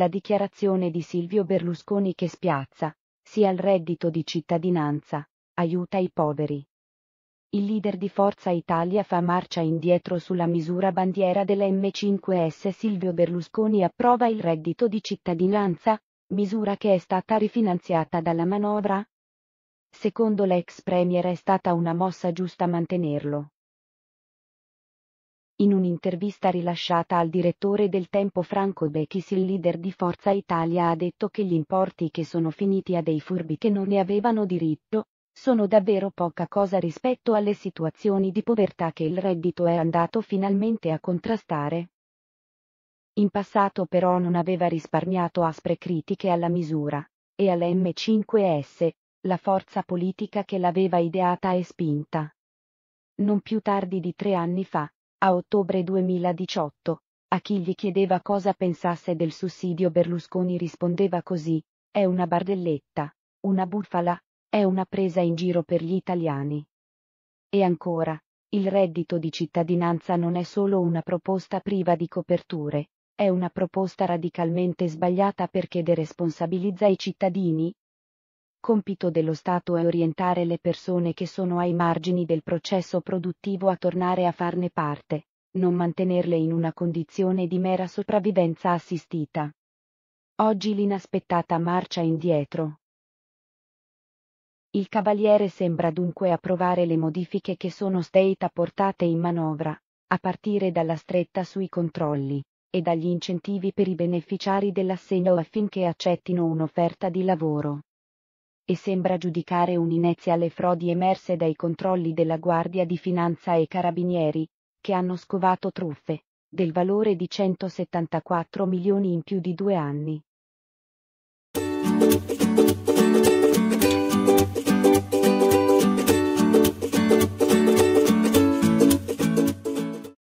la dichiarazione di Silvio Berlusconi che spiazza, sia il reddito di cittadinanza, aiuta i poveri. Il leader di Forza Italia fa marcia indietro sulla misura bandiera della m 5 s Silvio Berlusconi approva il reddito di cittadinanza, misura che è stata rifinanziata dalla manovra? Secondo l'ex premier è stata una mossa giusta mantenerlo. In un'intervista rilasciata al direttore del tempo Franco Becchis il leader di Forza Italia ha detto che gli importi che sono finiti a dei furbi che non ne avevano diritto, sono davvero poca cosa rispetto alle situazioni di povertà che il reddito è andato finalmente a contrastare. In passato però non aveva risparmiato aspre critiche alla misura, e all'M5S, la forza politica che l'aveva ideata e spinta. Non più tardi di tre anni fa, a ottobre 2018, a chi gli chiedeva cosa pensasse del sussidio Berlusconi rispondeva così, è una bardelletta, una bufala, è una presa in giro per gli italiani. E ancora, il reddito di cittadinanza non è solo una proposta priva di coperture, è una proposta radicalmente sbagliata perché deresponsabilizza i cittadini, Compito dello Stato è orientare le persone che sono ai margini del processo produttivo a tornare a farne parte, non mantenerle in una condizione di mera sopravvivenza assistita. Oggi l'inaspettata marcia indietro. Il Cavaliere sembra dunque approvare le modifiche che sono state apportate in manovra, a partire dalla stretta sui controlli e dagli incentivi per i beneficiari dell'assegno affinché accettino un'offerta di lavoro e sembra giudicare un'inezia alle frodi emerse dai controlli della Guardia di Finanza e Carabinieri, che hanno scovato truffe, del valore di 174 milioni in più di due anni.